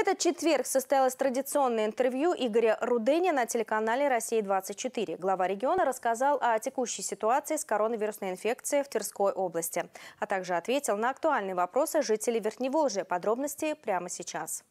этот четверг состоялось традиционное интервью Игоря Рудыни на телеканале «Россия-24». Глава региона рассказал о текущей ситуации с коронавирусной инфекцией в Тверской области, а также ответил на актуальные вопросы жителей Верхневолжья. Подробности прямо сейчас.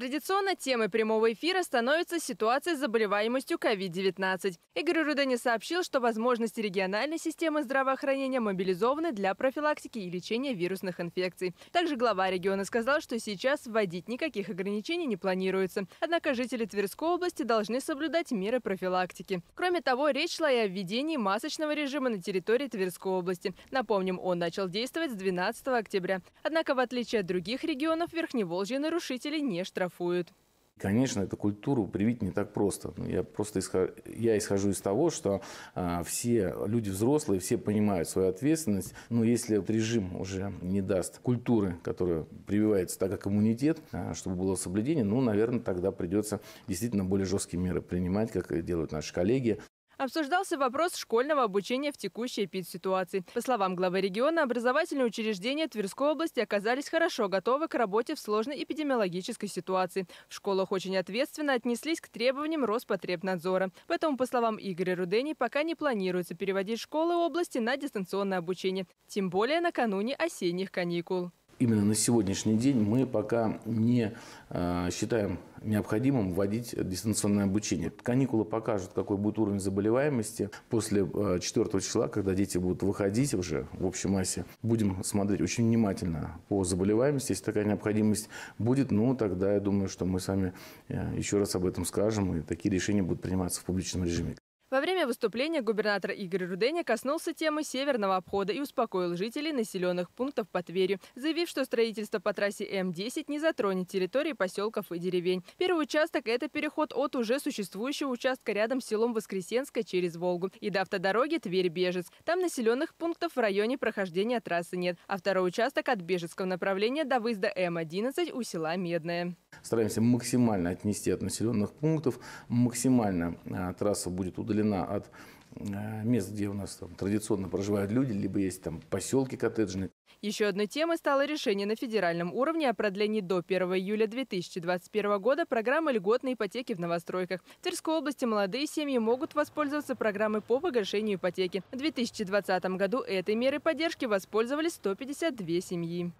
Традиционно темой прямого эфира становится ситуация с заболеваемостью COVID-19. Игорь Рудени сообщил, что возможности региональной системы здравоохранения мобилизованы для профилактики и лечения вирусных инфекций. Также глава региона сказал, что сейчас вводить никаких ограничений не планируется. Однако жители Тверской области должны соблюдать меры профилактики. Кроме того, речь шла и о введении масочного режима на территории Тверской области. Напомним, он начал действовать с 12 октября. Однако, в отличие от других регионов, Верхневолжье нарушителей не штрафуют штрафуют. Конечно, эту культуру привить не так просто. Я просто исхожу, я исхожу из того, что э, все люди взрослые, все понимают свою ответственность. Но если режим уже не даст культуры, которая прививается так, как иммунитет, э, чтобы было соблюдение, ну, наверное, тогда придется действительно более жесткие меры принимать, как делают наши коллеги обсуждался вопрос школьного обучения в текущей эпидситуации. По словам главы региона, образовательные учреждения Тверской области оказались хорошо готовы к работе в сложной эпидемиологической ситуации. В школах очень ответственно отнеслись к требованиям Роспотребнадзора. Поэтому, по словам Игоря Рудени, пока не планируется переводить школы области на дистанционное обучение. Тем более накануне осенних каникул именно на сегодняшний день мы пока не э, считаем необходимым вводить дистанционное обучение. Каникулы покажут, какой будет уровень заболеваемости. После 4 э, числа, когда дети будут выходить уже в общей массе, будем смотреть очень внимательно по заболеваемости. Если такая необходимость будет, ну, тогда я думаю, что мы с вами э, еще раз об этом скажем, и такие решения будут приниматься в публичном режиме. Во время выступления губернатор Игорь Руденя коснулся темы северного обхода и успокоил жителей населенных пунктов по Тверью, заявив, что строительство по трассе М-10 не затронет территории поселков и деревень. Первый участок – это переход от уже существующего участка рядом с селом Воскресенска через Волгу и до автодороги Тверь-Бежец. Там населенных пунктов в районе прохождения трассы нет, а второй участок от Бежецкого направления до выезда М-11 у села Медное. Стараемся максимально отнести от населенных пунктов, максимально а, трасса будет удалена от а, мест, где у нас там, традиционно проживают люди, либо есть там поселки коттеджные. Еще одной темой стало решение на федеральном уровне о продлении до 1 июля 2021 года программы льготной ипотеки в новостройках. В Тверской области молодые семьи могут воспользоваться программой по погашению ипотеки. В 2020 году этой мерой поддержки воспользовались 152 семьи.